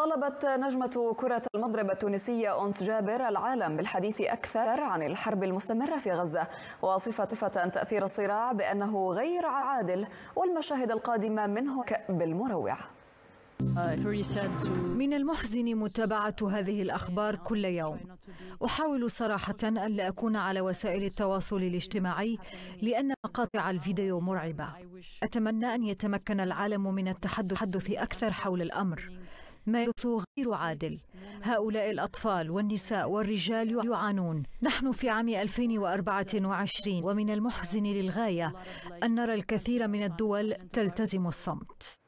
طالبت نجمة كرة المضرب التونسية أنس جابر العالم بالحديث أكثر عن الحرب المستمرة في غزة وصفة تأثير الصراع بأنه غير عادل والمشاهد القادمة منه بالمروع من المحزن متابعة هذه الأخبار كل يوم أحاول صراحة أن لا أكون على وسائل التواصل الاجتماعي لأن مقاطع الفيديو مرعبة أتمنى أن يتمكن العالم من التحدث أكثر حول الأمر ما يثور غير عادل هؤلاء الأطفال والنساء والرجال يعانون نحن في عام 2024 ومن المحزن للغاية أن نرى الكثير من الدول تلتزم الصمت